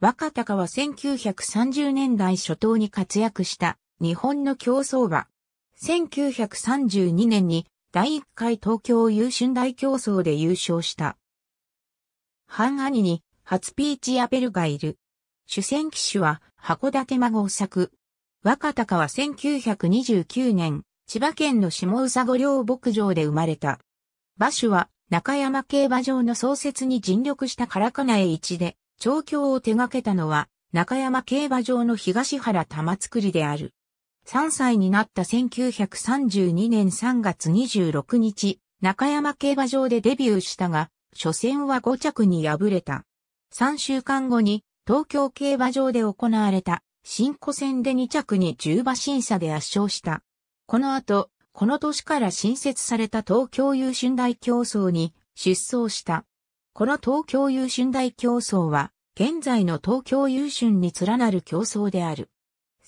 若鷹は1930年代初頭に活躍した日本の競争馬。1932年に第1回東京優春大競争で優勝した。半兄に初ピーチアベルがいる。主戦騎手は函館孫を作。若鷹は1929年、千葉県の下宇佐御両牧場で生まれた。馬主は中山競馬場の創設に尽力した唐金井一で、調教を手掛けたのは、中山競馬場の東原玉造である。3歳になった1932年3月26日、中山競馬場でデビューしたが、初戦は5着に敗れた。3週間後に東京競馬場で行われた新古戦で2着に10馬審査で圧勝した。この後、この年から新設された東京優春大競争に出走した。この東京優春大競争は、現在の東京優春に連なる競争である。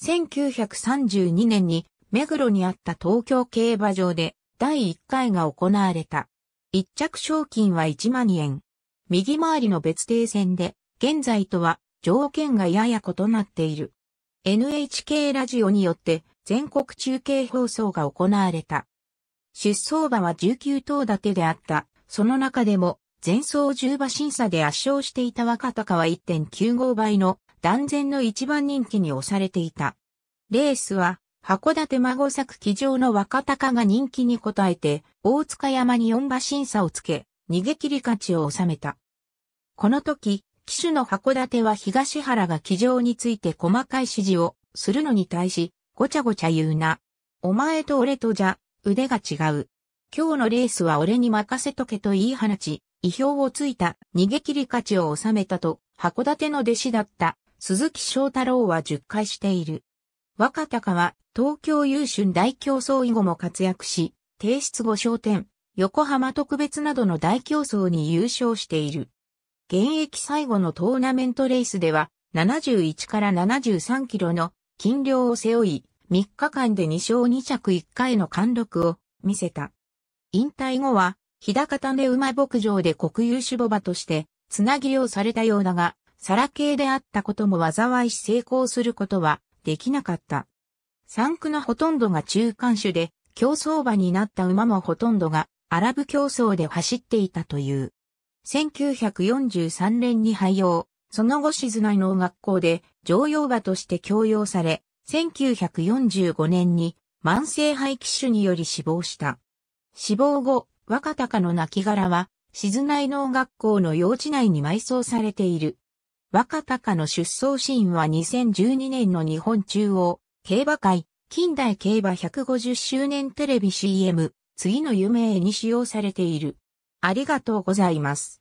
1932年に、目黒にあった東京競馬場で、第1回が行われた。一着賞金は1万円。右回りの別定戦で、現在とは条件がやや異なっている。NHK ラジオによって全国中継放送が行われた。出走馬は19頭立てであった。その中でも前走10馬審査で圧勝していた若鷹は1.95倍の断然の一番人気に押されていた。レースは、函館孫作騎乗の若鷹が人気に応えて、大塚山に4馬審査をつけ、逃げ切り勝ちを収めた。この時、騎手の函館は東原が騎乗について細かい指示をするのに対し、ごちゃごちゃ言うな。お前と俺とじゃ、腕が違う。今日のレースは俺に任せとけと言い放ち、意表をついた逃げ切り勝ちを収めたと、函館の弟子だった鈴木翔太郎は10回している。若鷹は東京優春大競争以後も活躍し、提出後商店、横浜特別などの大競争に優勝している。現役最後のトーナメントレースでは、71から73キロの金量を背負い、3日間で2勝2着1回の貫禄を見せた。引退後は日高種馬牧場で国有種母馬として、つなぎをされたようだが、サラ系であったことも災いし成功することはできなかった。産区のほとんどが中間種で、競争馬になった馬もほとんどがアラブ競争で走っていたという。1943年に廃用、その後静内農学校で常用馬として供養され、1945年に慢性肺気腫により死亡した。死亡後、若鷹の亡骸は、静内農学校の用地内に埋葬されている。若鷹の出走シーンは2012年の日本中央、競馬会、近代競馬150周年テレビ CM、次の夢へに使用されている。ありがとうございます。